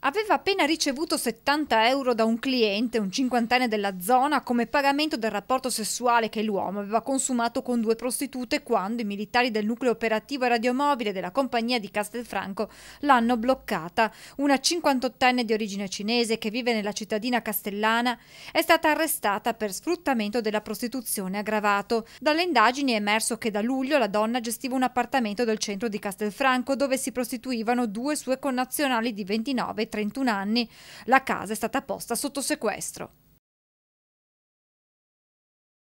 aveva appena ricevuto 70 euro da un cliente, un cinquantenne della zona, come pagamento del rapporto sessuale che l'uomo aveva consumato con due prostitute quando i militari del nucleo operativo e radiomobile della compagnia di Castelfranco l'hanno bloccata. Una cinquantottenne di origine cinese che vive nella cittadina castellana è stata arrestata per sfruttamento della prostituzione aggravato. Dalle indagini è emerso che da luglio la donna gestiva un appartamento del centro di Castelfranco dove si prostituivano due sue connazionali di 29 e 31 anni, la casa è stata posta sotto sequestro.